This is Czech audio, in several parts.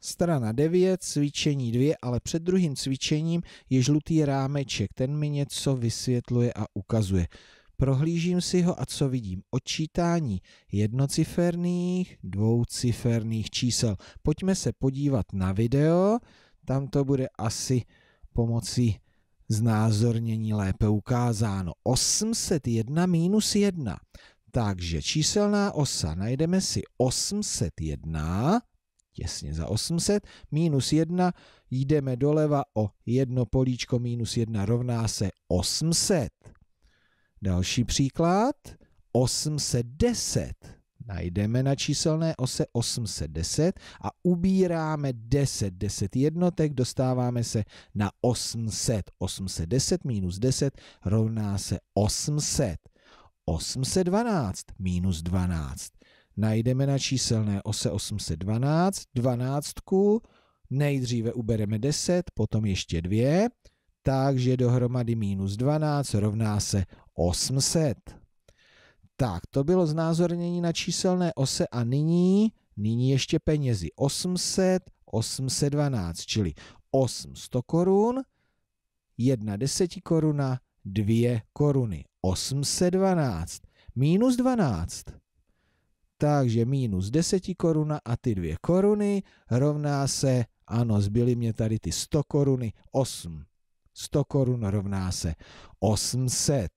Strana 9, cvičení 2, ale před druhým cvičením je žlutý rámeček, ten mi něco vysvětluje a ukazuje. Prohlížím si ho a co vidím? Odčítání jednociferných, dvouciferných čísel. Pojďme se podívat na video, tam to bude asi pomocí znázornění lépe ukázáno. 801 minus 1. Takže číselná osa, najdeme si 801 těsně za 800, minus 1, jdeme doleva o jedno políčko, minus 1 rovná se 800. Další příklad, 810. Najdeme na číselné ose 810 a ubíráme 10, 10 jednotek, dostáváme se na 800. 810 minus 10 rovná se 800. 812 minus 12 najdeme na číselné ose 812 dvanáctku, nejdříve ubereme 10, potom ještě 2, takže dohromady minus 12 rovná se 800. Tak, to bylo znázornění na číselné ose a nyní, nyní ještě penězi 800, 812, čili 800 korun, 1 koruna 2 koruny, 812, minus 12 takže minus koruna a ty dvě koruny rovná se, ano, zbyly mě tady ty 100 koruny, 8. 100 korun rovná se 800.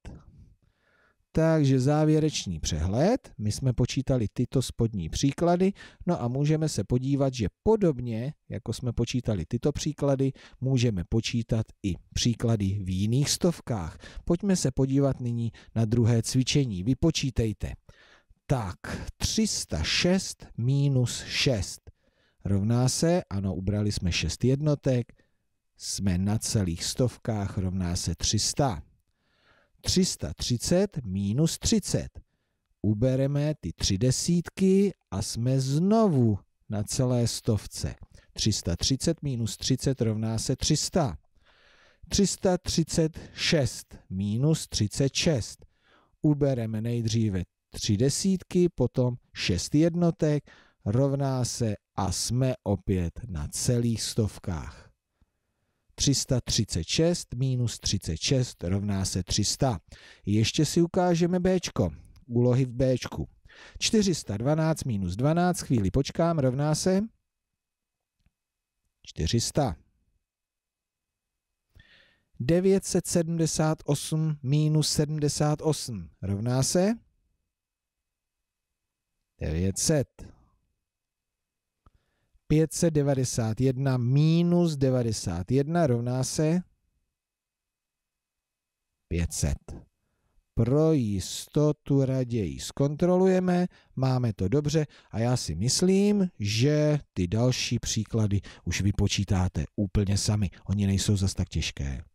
Takže závěrečný přehled, my jsme počítali tyto spodní příklady, no a můžeme se podívat, že podobně, jako jsme počítali tyto příklady, můžeme počítat i příklady v jiných stovkách. Pojďme se podívat nyní na druhé cvičení. Vypočítejte. Tak, 306 minus 6 rovná se, ano, ubrali jsme 6 jednotek, jsme na celých stovkách, rovná se 300. 330 minus 30. Ubereme ty tři desítky a jsme znovu na celé stovce. 330 minus 30 rovná se 300. 336 minus 36. Ubereme nejdříve tři desítky, potom šest jednotek, rovná se a jsme opět na celých stovkách. 336 minus 36 rovná se 300. Ještě si ukážeme B. Úlohy v B. 412 minus 12, chvíli počkám, rovná se 400. 978 minus 78 rovná se 900. 591 minus 91 rovná se 500. Pro jistotu raději zkontrolujeme, máme to dobře a já si myslím, že ty další příklady už vypočítáte úplně sami. Oni nejsou zas tak těžké.